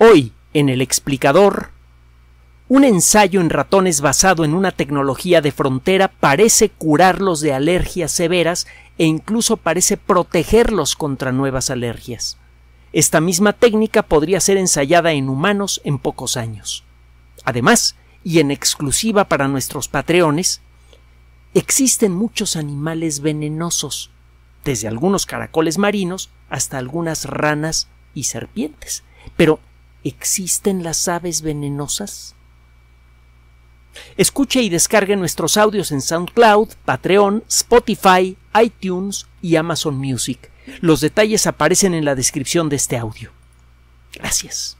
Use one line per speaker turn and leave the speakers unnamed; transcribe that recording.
Hoy, en el explicador, un ensayo en ratones basado en una tecnología de frontera parece curarlos de alergias severas e incluso parece protegerlos contra nuevas alergias. Esta misma técnica podría ser ensayada en humanos en pocos años. Además, y en exclusiva para nuestros patreones, existen muchos animales venenosos, desde algunos caracoles marinos hasta algunas ranas y serpientes. Pero ¿Existen las aves venenosas? Escuche y descargue nuestros audios en SoundCloud, Patreon, Spotify, iTunes y Amazon Music. Los detalles aparecen en la descripción de este audio.
Gracias.